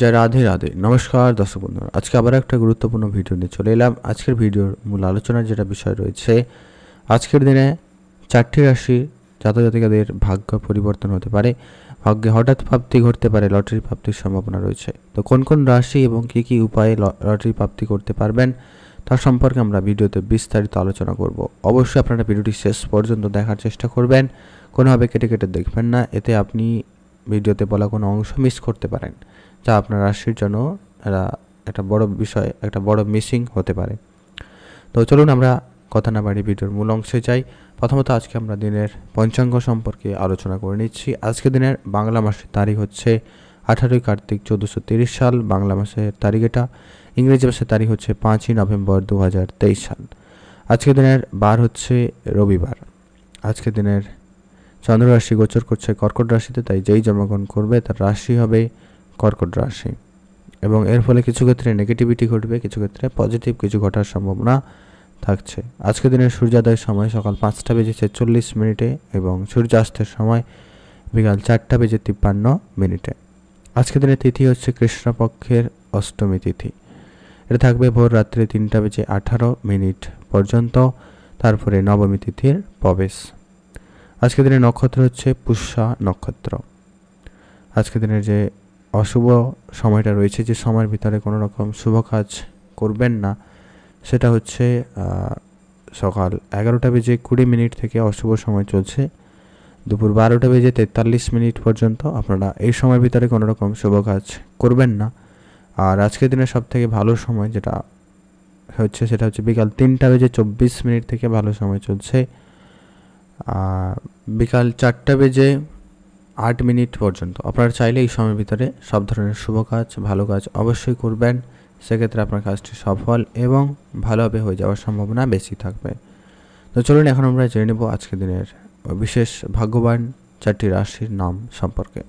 জয় রাধে রাধে নমস্কার দর্শক বন্ধুরা আজকে আবার একটা গুরুত্বপূর্ণ ভিডিও নিয়ে চলে এলাম আজকের ভিডিওর মূল আলোচনার যেটা বিষয় রয়েছে আজকের দিনে চারটি রাশি জাতজাতিকাদের ভাগ্য পরিবর্তন হতে পারে ভাগ্যে হঠাৎ প্রাপ্তি ঘটতে পারে লটারি প্রাপ্তির সম্ভাবনা রয়েছে তো কোন কোন রাশি এবং কী কী উপায়ে লটারি প্রাপ্তি করতে পারবেন তার সম্পর্কে আমরা ভিডিওতে বিস্তারিত আলোচনা করব অবশ্যই আপনারা ভিডিওটি শেষ পর্যন্ত দেখার চেষ্টা করবেন কোনোভাবে কেটে কেটে দেখবেন না এতে আপনি ভিডিওতে বলা কোনো অংশ মিস করতে পারেন যা আপনার রাশির জন্য একটা বড় বিষয় একটা বড় মিসিং হতে পারে তো চলুন আমরা কথা না বাড়ি ভিডিওর মূল অংশে যাই প্রথমত আজকে আমরা দিনের পঞ্চাঙ্গ সম্পর্কে আলোচনা করে নিচ্ছি আজকে দিনের বাংলা মাসের তারিখ হচ্ছে আঠারোই কার্তিক চোদ্দোশো তিরিশ সাল বাংলা মাসের তারিখ এটা ইংরেজি মাসের তারিখ হচ্ছে পাঁচই নভেম্বর দু হাজার তেইশ সাল আজকে দিনের বার হচ্ছে রবিবার আজকে দিনের চন্দ্র রাশি গোচর করছে কর্কট রাশিতে তাই যেই জন্মগ্রহণ করবে তার রাশি হবে কর্কট রাশি এবং এর ফলে কিছু ক্ষেত্রে নেগেটিভিটি ঘটবে কিছু ক্ষেত্রে পজিটিভ কিছু ঘটার সম্ভাবনা থাকছে আজকের দিনের সূর্যোদয়ের সময় সকাল পাঁচটা বেজে ছেচল্লিশ মিনিটে এবং সূর্যাস্তের সময় বিকাল চারটা বেজে তিপ্পান্ন মিনিটে আজকের দিনের তিথি হচ্ছে কৃষ্ণপক্ষের অষ্টমী তিথি এটা থাকবে ভোর রাত্রে তিনটা বেজে আঠারো মিনিট পর্যন্ত তারপরে নবমী তিথির প্রবেশ আজকের দিনের নক্ষত্র হচ্ছে পুষ্যা নক্ষত্র আজকের দিনের যে অশুভ সময়টা রয়েছে যে সময়ের ভিতরে কোনো রকম শুভ কাজ করবেন না সেটা হচ্ছে সকাল এগারোটা বেজে কুড়ি মিনিট থেকে অশুভ সময় চলছে দুপুর বারোটা বেজে তেতাল্লিশ মিনিট পর্যন্ত আপনারা এই সময়ের ভিতরে কোনো রকম শুভ কাজ করবেন না আর আজকের দিনের সব থেকে ভালো সময় যেটা হচ্ছে সেটা হচ্ছে বিকাল তিনটা বেজে চব্বিশ মিনিট থেকে ভালো সময় চলছে বিকাল চারটা বেজে আট মিনিট পর্যন্ত আপনারা চাইলে এই সময়ের ভিতরে সব ধরনের শুভ কাজ ভালো কাজ অবশ্যই করবেন সেক্ষেত্রে আপনার কাজটি সফল এবং ভালোভাবে হয়ে যাওয়ার সম্ভাবনা বেশি থাকবে তো চলুন এখন আমরা জেনে নেব আজকের দিনের বিশেষ ভাগ্যবান চারটি রাশির নাম সম্পর্কে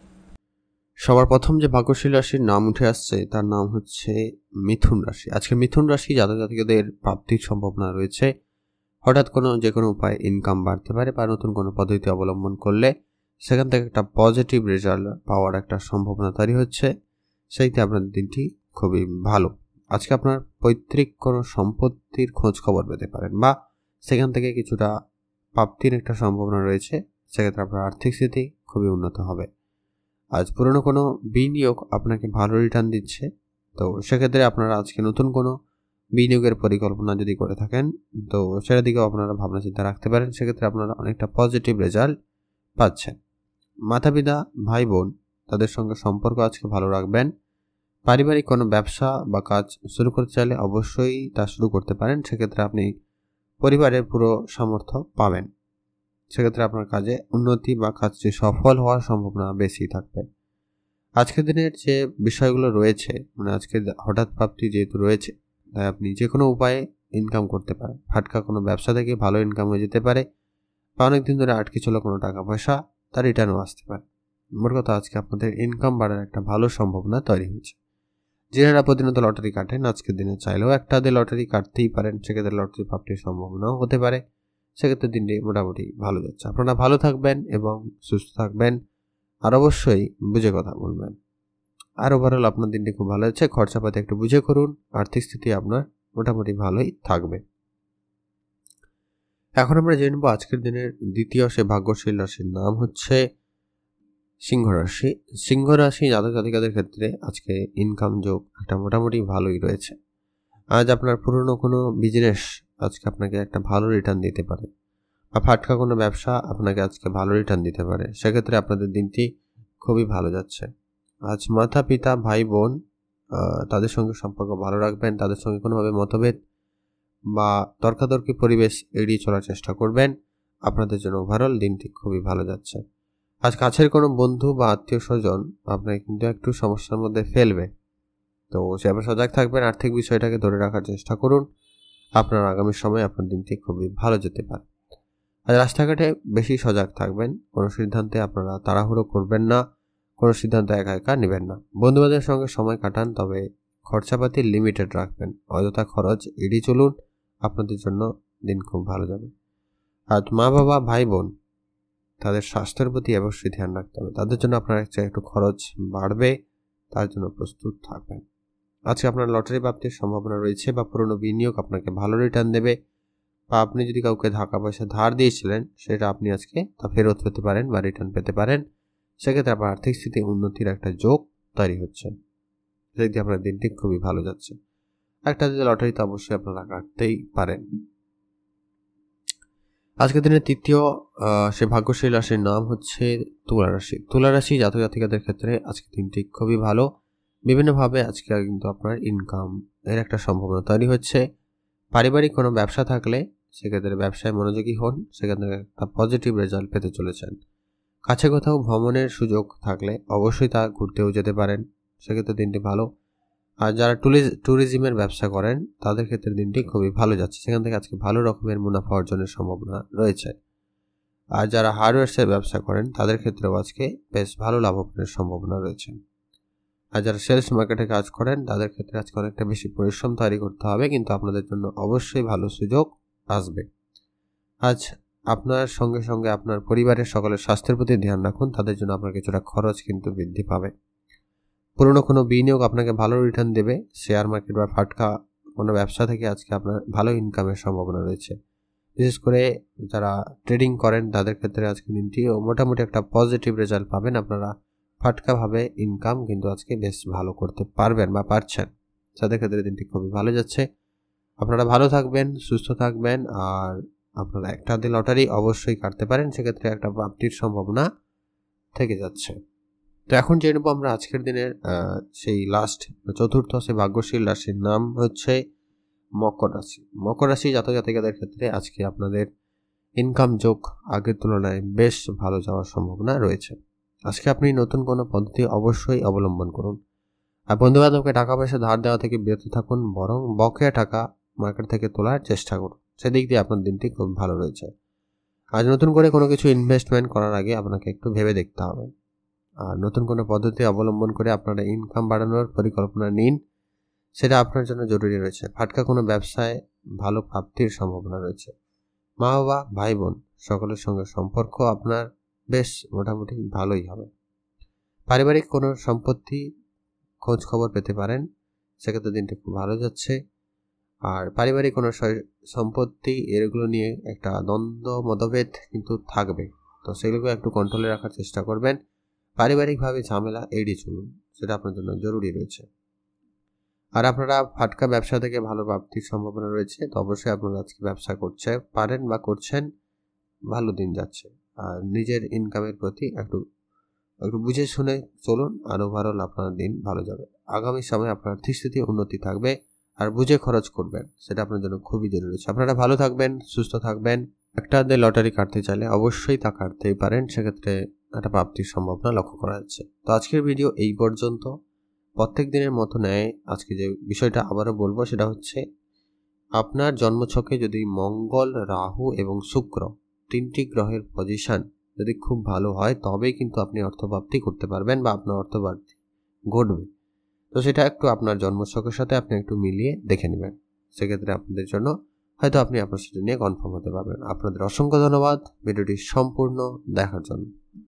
সবার প্রথম যে ভাগ্যশীল রাশির নাম উঠে আসছে তার নাম হচ্ছে মিথুন রাশি আজকে মিথুন রাশি জাতজাতিকদের প্রাপ্তির সম্ভাবনা রয়েছে হঠাৎ কোনো যে কোনো উপায়ে ইনকাম বাড়তে পারে বা নতুন কোনো পদ্ধতি অবলম্বন করলে সেখান থেকে একটা পজিটিভ রেজাল্ট পাওয়ার একটা সম্ভাবনা তৈরি হচ্ছে সেইতে আপনার দিনটি খুবই ভালো আজকে আপনার পৈতৃক কোনো সম্পত্তির খোঁজ খবর পেতে পারেন বা সেখান থেকে কিছুটা প্রাপ্তির একটা সম্ভাবনা রয়েছে সেক্ষেত্রে আপনার আর্থিক স্থিতি খুবই উন্নত হবে আজ পুরনো কোনো বিনিয়োগ আপনাকে ভালো রিটার্ন দিচ্ছে তো সেক্ষেত্রে আপনারা আজকে নতুন কোনো বিনিয়োগের পরিকল্পনা যদি করে থাকেন তো সেটার দিকেও আপনারা ভাবনা চিন্তা রাখতে পারেন সেক্ষেত্রে আপনারা অনেকটা পজিটিভ রেজাল্ট পাচ্ছেন মাতাপিতা ভাই বোন তাদের সঙ্গে সম্পর্ক আজকে ভালো রাখবেন পারিবারিক কোনো ব্যবসা বা কাজ শুরু করতে চাইলে অবশ্যই তা শুরু করতে পারেন সেক্ষেত্রে আপনি পরিবারের পুরো সামর্থ্য পাবেন সেক্ষেত্রে আপনার কাজে উন্নতি বা কাজটি সফল হওয়ার সম্ভাবনা বেশি থাকবে আজকের দিনের যে বিষয়গুলো রয়েছে মানে আজকে হঠাৎ প্রাপ্তি যেহেতু রয়েছে তাই আপনি যে কোনো উপায়ে ইনকাম করতে পারেন ফাটকা কোনো ব্যবসা থেকে ভালো ইনকাম হয়ে যেতে পারে বা অনেকদিন ধরে আটকে ছিল কোনো টাকা পয়সা তার রিটার্নও আসতে পারে মোট কথা আজকে আপনাদের ইনকাম বাড়ার একটা ভালো সম্ভাবনা তৈরি হয়েছে যেনারা প্রতিনিয়ত লটারি কাটেন আজকের দিনে চাইলেও একটা দিয়ে লটারি কাটতেই পারেন সেক্ষেত্রে লটারি প্রাপ্তির সম্ভাবনাও হতে পারে সেক্ষেত্রে দিনটি মোটামুটি ভালো যাচ্ছে আপনারা ভালো থাকবেন এবং সুস্থ থাকবেন আর অবশ্যই বুঝে কথা বলবেন আর ওভারঅল আপনার দিনটি খুব ভালো যাচ্ছে খরচাপাতি একটু বুঝে করুন আর্থিক স্থিতি আপনার মোটামুটি ভালোই থাকবে এখন আমরা জানবো আজকের দিনের দ্বিতীয় সে ভাগ্যশীল রাশির নাম হচ্ছে সিংহ রাশি সিংহ রাশি জাতক জাতিকাদের ক্ষেত্রে আজকে ইনকাম যোগ একটা মোটামুটি ভালোই রয়েছে আজ আপনার পুরনো কোনো বিজনেস আজকে আপনাকে একটা ভালো রিটার্ন দিতে পারে বা ফাটকা কোনো ব্যবসা আপনাকে আজকে ভালো রিটার্ন দিতে পারে সেক্ষেত্রে আপনাদের দিনটি খুবই ভালো যাচ্ছে আজ মাতা পিতা ভাই বোন তাদের সঙ্গে সম্পর্ক ভালো রাখবেন তাদের সঙ্গে কোনোভাবে মতভেদ বা তর্কাতর্কি পরিবেশ এড়িয়ে চলার চেষ্টা করবেন আপনাদের জন্য ওভারঅল দিনটি খুবই ভালো যাচ্ছে আজ কাছের কোনো বন্ধু বা আত্মীয় স্বজন আপনাকে কিন্তু একটু সমস্যার মধ্যে ফেলবে তো সেভাবে সজাগ থাকবেন আর্থিক বিষয়টাকে ধরে রাখার চেষ্টা করুন আপনার আগামী সময় আপনার দিনটি খুবই ভালো যেতে পারে আর রাস্তাঘাটে বেশি সজাগ থাকবেন কোনো সিদ্ধান্তে আপনারা তাড়াহুড়ো করবেন না কোনো সিদ্ধান্ত একা একা নেবেন না বন্ধুবাদের সঙ্গে সময় কাটান তবে খরচাপাতি লিমিটেড রাখবেন অযথা খরচ এড়িয়ে চলুন আপনাদের জন্য দিন খুব ভালো যাবে আর মা বাবা ভাই বোন তাদের স্বাস্থ্যের প্রতি অবশ্যই ধ্যান রাখতে হবে তাদের জন্য আপনার একটু খরচ বাড়বে তার জন্য প্রস্তুত থাকবেন আজকে আপনার লটারি প্রাপ্তির সম্ভাবনা রয়েছে বা পুরনো বিনিয়োগ আপনাকে ভালো রিটার্ন দেবে বা আপনি যদি কাউকে ধাকা পয়সা ধার দিয়েছিলেন সেটা আপনি আজকে তা ফেরত পেতে পারেন বা রিটার্ন পেতে পারেন সেক্ষেত্রে আপনার আর্থিক স্থিতি উন্নতির একটা যোগ তৈরি হচ্ছে সেদিক আপনার দিনটি খুবই ভালো যাচ্ছে একটা দিতে লটারিতে অবশ্যই আপনারা কাটতেই পারেন আজকের দিনে তৃতীয় সে ভাগ্যশীল রাশির নাম হচ্ছে তুলা রাশি তুলা রাশি জাতক জাতিকাদের ক্ষেত্রে আজকে দিনটি খুবই ভালো বিভিন্নভাবে আজকে কিন্তু আপনার ইনকাম এর একটা সম্ভাবনা তৈরি হচ্ছে পারিবারিক কোনো ব্যবসা থাকলে সেক্ষেত্রে ব্যবসায় মনোযোগী হন সেক্ষেত্রে একটা পজিটিভ রেজাল্ট পেতে চলেছেন কাছে কোথাও ভ্রমণের সুযোগ থাকলে অবশ্যই তা ঘুরতেও যেতে পারেন সেক্ষেত্রে দিনটি ভালো আর যারা ট্যুরিজমের ব্যবসা করেন তাদের ক্ষেত্রে দিনটি খুবই ভালো যাচ্ছে সেখান থেকে আজকে ভালো রকমের মুনাফা অর্জনের সম্ভাবনা রয়েছে আর যারা হার্ডওয়্যার্সের ব্যবসা করেন তাদের ক্ষেত্রেও আজকে বেশ ভালো লাভবানের সম্ভাবনা রয়েছে আর যারা সেলস মার্কেটে কাজ করেন তাদের ক্ষেত্রে আজকে অনেকটা বেশি পরিশ্রম তৈরি করতে হবে কিন্তু আপনাদের জন্য অবশ্যই ভালো সুযোগ আসবে আজ আপনার সঙ্গে সঙ্গে আপনার পরিবারের সকলের স্বাস্থ্যের প্রতি ধ্যান রাখুন তাদের জন্য আপনার কিছুটা খরচ কিন্তু বৃদ্ধি পাবে পুরনো কোনো বিনিয়োগ আপনাকে ভালো রিটার্ন দেবে শেয়ার মার্কেট বা ফাটকা কোনো ব্যবসা থেকে আজকে আপনার ভালো ইনকামের সম্ভাবনা রয়েছে বিশেষ করে যারা ট্রেডিং করেন তাদের ক্ষেত্রে আজকে দিনটিও মোটামুটি একটা পজিটিভ রেজাল্ট পাবেন আপনারা ফাটকাভাবে ইনকাম কিন্তু আজকে বেশ ভালো করতে পারবেন বা পারছেন তাদের ক্ষেত্রে দিনটি খুবই ভালো যাচ্ছে আপনারা ভালো থাকবেন সুস্থ থাকবেন আর আপনারা একটা দিন লটারি অবশ্যই কাটতে পারেন সেক্ষেত্রে একটা প্রাপ্তির সম্ভাবনা থেকে যাচ্ছে তো এখন যে নেব আমরা আজকের দিনের সেই লাস্ট চতুর্থ সে ভাগ্যশীল রাশির নাম হচ্ছে মকর রাশি মকর রাশি জাতক জাতিকাদের ক্ষেত্রে আজকে আপনাদের ইনকাম যোগ আগের তুলনায় বেশ ভালো যাওয়ার সম্ভাবনা রয়েছে আজকে আপনি নতুন কোনো পদ্ধতি অবশ্যই অবলম্বন করুন আর বন্ধুবান্ধবকে টাকা পয়সা ধার দেওয়া থেকে বিরত থাকুন বরং বকেয়া টাকা মার্কেট থেকে তোলার চেষ্টা করুন সেদিক দিয়ে আপনার দিনটি খুব ভালো রয়েছে আজ নতুন করে কোনো কিছু ইনভেস্টমেন্ট করার আগে আপনাকে একটু ভেবে দেখতে হবে নতুন কোনো পদ্ধতি অবলম্বন করে আপনারা ইনকাম বাড়ানোর পরিকল্পনা নিন সেটা আপনার জন্য জরুরি রয়েছে ফাটকা কোনো ব্যবসায় ভালো প্রাপ্তির সম্ভাবনা রয়েছে মা বাবা ভাই বোন সকলের সঙ্গে সম্পর্ক আপনার বেশ মোটামুটি ভালোই হবে পারিবারিক কোনো সম্পত্তি খোঁজ খবর পেতে পারেন সেক্ষেত্রে দিনটা খুব ভালো যাচ্ছে আর পারিবারিক কোনো সম্পত্তি এগুলো নিয়ে একটা দ্বন্দ্ব মতভেদ কিন্তু থাকবে তো সেগুলোকে একটু কন্ট্রোলে রাখার চেষ্টা করবেন পারিবারিকভাবে ঝামেলা এড়িয়ে চলুন সেটা আপনার জন্য জরুরি রয়েছে আর আপনারা ফাটকা ব্যবসা থেকে ভালো প্রাপ্তির সম্ভাবনা রয়েছে তো অবশ্যই আপনারা আজকে ব্যবসা করছে পারেন বা করছেন ভালো দিন যাচ্ছে আর নিজের ইনকামের প্রতি একটু একটু বুঝে শুনে চলুন আর ওভারঅল আপনার দিন ভালো যাবে আগামী সময়ে আপনার স্থিতি উন্নতি থাকবে আর বুঝে খরচ করবেন সেটা আপনার জন্য খুবই জরুরি আপনারা ভালো থাকবেন সুস্থ থাকবেন একটা লটারি কাটতে চাইলে অবশ্যই তা কাটতেই পারেন সেক্ষেত্রে একটা প্রাপ্তির সম্ভাবনা লক্ষ্য করা যাচ্ছে তো আজকের ভিডিও এই পর্যন্ত প্রত্যেক দিনের মতো নেয় আজকে যে বিষয়টা আবারও বলবো সেটা হচ্ছে আপনার জন্মছকে যদি মঙ্গল রাহু এবং শুক্র তিনটি গ্রহের পজিশন যদি খুব ভালো হয় তবেই কিন্তু আপনি অর্থপ্রাপ্তি করতে পারবেন বা আপনার অর্থপ্রাপ্তি ঘটবে তো সেটা একটু আপনার জন্মছকের সাথে আপনি একটু মিলিয়ে দেখে নেবেন সেক্ষেত্রে আপনাদের জন্য হয়তো আপনি আপনার সেটা নিয়ে কনফার্ম হতে পারবেন আপনাদের অসংখ্য ধন্যবাদ ভিডিওটি সম্পূর্ণ দেখার জন্য